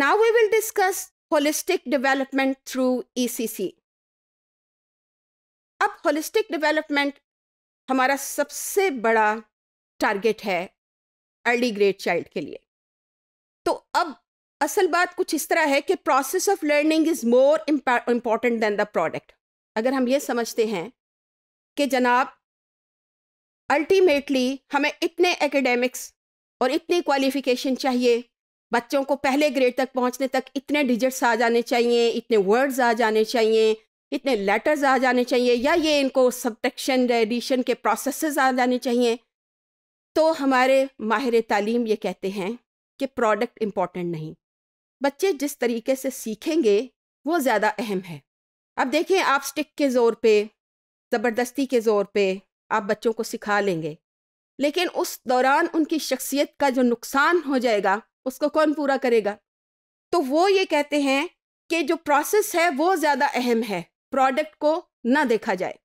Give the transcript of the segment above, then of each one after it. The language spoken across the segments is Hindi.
Now we will discuss holistic development through ECC. अब होलिस्टिक development हमारा सबसे बड़ा टारगेट है अर्ली ग्रेड चाइल्ड के लिए तो अब असल बात कुछ इस तरह है कि process of learning is more important than the product अगर हम ये समझते हैं कि जनाब अल्टीमेटली हमें इतने एकेडेमिक्स और इतनी क्वालिफिकेशन चाहिए बच्चों को पहले ग्रेड तक पहुंचने तक इतने डिजिट्स आ जाने चाहिए इतने वर्ड्स आ जाने चाहिए इतने लेटर्स आ जाने चाहिए या ये इनको सब्टशन एडिशन के प्रोसेस आ जाने चाहिए तो हमारे माहिर तालीम ये कहते हैं कि प्रोडक्ट इम्पॉर्टेंट नहीं बच्चे जिस तरीके से सीखेंगे वो ज़्यादा अहम है अब देखें आप स्टिक के ज़ोर पे ज़बरदस्ती के ज़ोर पे आप बच्चों को सिखा लेंगे लेकिन उस दौरान उनकी शख्सियत का जो नुकसान हो जाएगा उसको कौन पूरा करेगा तो वो ये कहते हैं कि जो प्रोसेस है वो ज़्यादा अहम है प्रोडक्ट को ना देखा जाए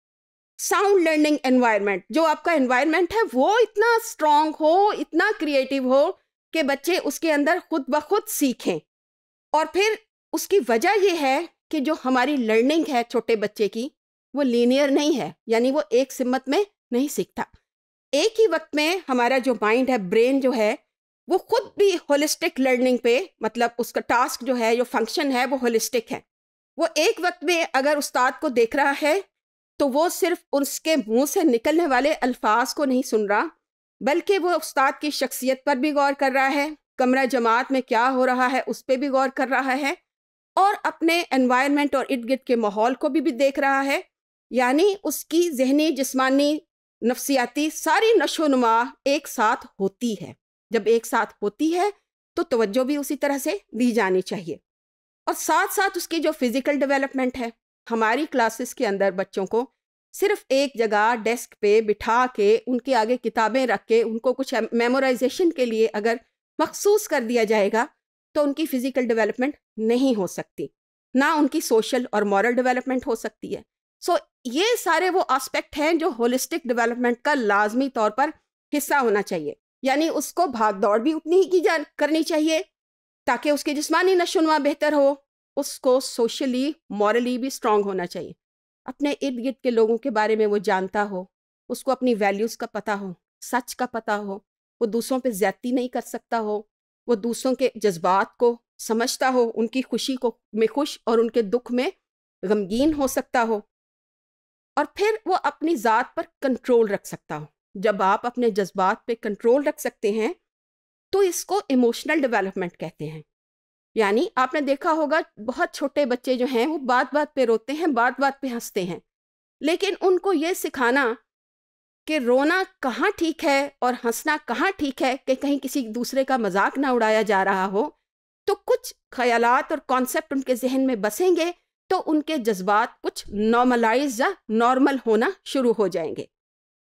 साउंड लर्निंग एनवायरनमेंट जो आपका एनवायरनमेंट है वो इतना स्ट्रांग हो इतना क्रिएटिव हो कि बच्चे उसके अंदर खुद ब खुद सीखें और फिर उसकी वजह यह है कि जो हमारी लर्निंग है छोटे बच्चे की वो लीनियर नहीं है यानी वो एक सिमत में नहीं सीखता एक ही वक्त में हमारा जो माइंड है ब्रेन जो है वो खुद भी होलिस्टिक लर्निंग पे मतलब उसका टास्क जो है जो फंक्शन है वो होलिस्टिक है वो एक वक्त में अगर उस्ताद को देख रहा है तो वो सिर्फ उसके मुंह से निकलने वाले अल्फाज को नहीं सुन रहा बल्कि वो उस्ताद की शख्सियत पर भी गौर कर रहा है कमरा जमात में क्या हो रहा है उस पर भी गौर कर रहा है और अपने एनवायरनमेंट और इर्द गिर्द के माहौल को भी, भी देख रहा है यानी उसकी जहनी जिस्मानी नफसियाती सारी नशोनुमा एक साथ होती है जब एक साथ होती है तो तवज्जो भी उसी तरह से दी जानी चाहिए और साथ साथ उसकी जो फिज़िकल डेवलपमेंट है हमारी क्लासेस के अंदर बच्चों को सिर्फ एक जगह डेस्क पे बिठा के उनके आगे किताबें रख के उनको कुछ मेमोराइजेशन के लिए अगर मखसूस कर दिया जाएगा तो उनकी फ़िज़िकल डेवलपमेंट नहीं हो सकती ना उनकी सोशल और मॉरल डेवलपमेंट हो सकती है सो ये सारे वो आस्पेक्ट हैं जो होलिस्टिक डेवलपमेंट का लाजमी तौर पर हिस्सा होना चाहिए यानी उसको भाग दौड़ भी उतनी ही की जा करनी चाहिए ताकि उसके जिसमानी नशोनुमा बेहतर हो उसको सोशली मॉरली भी स्ट्रांग होना चाहिए अपने इर्द गिर्द के लोगों के बारे में वो जानता हो उसको अपनी वैल्यूज़ का पता हो सच का पता हो वो दूसरों पे ज्यादती नहीं कर सकता हो वो दूसरों के जज्बात को समझता हो उनकी खुशी को में खुश और उनके दुख में गमगीन हो सकता हो और फिर वो अपनी ज़ात पर कंट्रोल रख सकता हो जब आप अपने जज्बात पे कंट्रोल रख सकते हैं तो इसको इमोशनल डेवलपमेंट कहते हैं यानी आपने देखा होगा बहुत छोटे बच्चे जो हैं वो बात बात पे रोते हैं बात बात पे हंसते हैं लेकिन उनको ये सिखाना कि रोना कहाँ ठीक है और हंसना कहाँ ठीक है कि कहीं किसी दूसरे का मजाक ना उड़ाया जा रहा हो तो कुछ ख्यालात और कॉन्सेप्ट उनके जहन में बसेंगे तो उनके जज्बात कुछ नॉर्मलाइज या नॉर्मल होना शुरू हो जाएंगे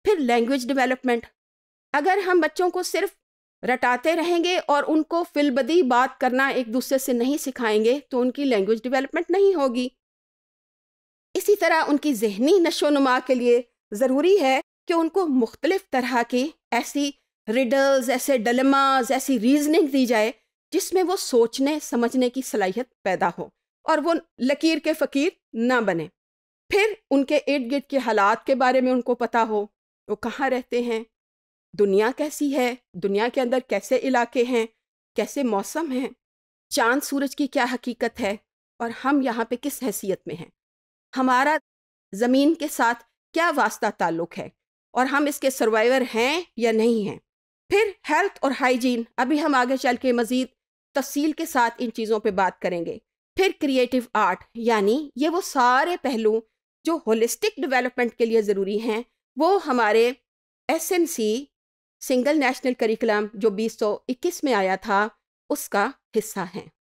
फिर लैंग्वेज डेवलपमेंट अगर हम बच्चों को सिर्फ रटाते रहेंगे और उनको फिलबदी बात करना एक दूसरे से नहीं सिखाएंगे तो उनकी लैंग्वेज डेवलपमेंट नहीं होगी इसी तरह उनकी जहनी नशो नुमा के लिए ज़रूरी है कि उनको मुख्तलिफ़ तरह की ऐसी रिडल्स ऐसे डलमाज ऐसी रीजनिंग दी जाए जिसमें वो सोचने समझने की सलाहियत पैदा हो और वो लकीर के फ़कीर ना बने फिर उनके इर्द गिर्द के हालात के बारे में उनको पता हो वो कहाँ रहते हैं दुनिया कैसी है दुनिया के अंदर कैसे इलाके हैं कैसे मौसम हैं चांद सूरज की क्या हकीकत है और हम यहाँ पे किस हैसियत में हैं हमारा ज़मीन के साथ क्या वास्ता ताल्लुक़ है और हम इसके सर्वाइवर हैं या नहीं हैं फिर हेल्थ और हाइजीन अभी हम आगे चल के मज़ीद तफसील के साथ इन चीज़ों पे बात करेंगे फिर क्रिएटिव आर्ट यानी ये वो सारे पहलू जो होलिस्टिक डेवलपमेंट के लिए ज़रूरी हैं वो हमारे सी सिंगल नेशनल करिकुलम जो 2021 में आया था उसका हिस्सा हैं